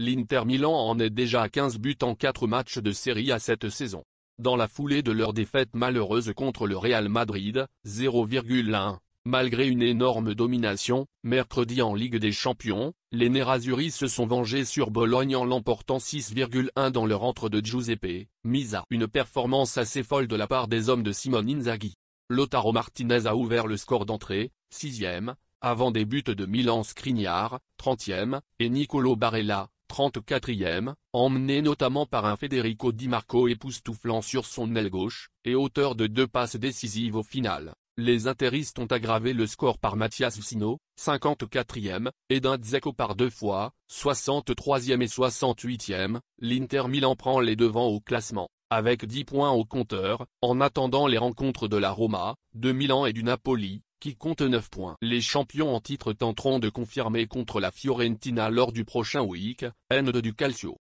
L'Inter Milan en est déjà à 15 buts en 4 matchs de série à cette saison. Dans la foulée de leur défaite malheureuse contre le Real Madrid, 0,1, malgré une énorme domination, mercredi en Ligue des Champions, les Nerazzurri se sont vengés sur Bologne en l'emportant 6,1 dans leur entre de Giuseppe, mise à une performance assez folle de la part des hommes de Simone Inzaghi. Lotaro Martinez a ouvert le score d'entrée, 6e, avant des buts de Milan Scrignard, 30e, et Nicolo Barella, 34e, emmené notamment par un Federico Di Marco époustouflant sur son aile gauche, et auteur de deux passes décisives au final. Les interistes ont aggravé le score par Mathias Sino, 54e, et d'un Dzeko par deux fois, 63e et 68e, l'Inter Milan prend les devants au classement, avec 10 points au compteur, en attendant les rencontres de la Roma, de Milan et du Napoli, qui compte 9 points. Les champions en titre tenteront de confirmer contre la Fiorentina lors du prochain week-end du Calcio.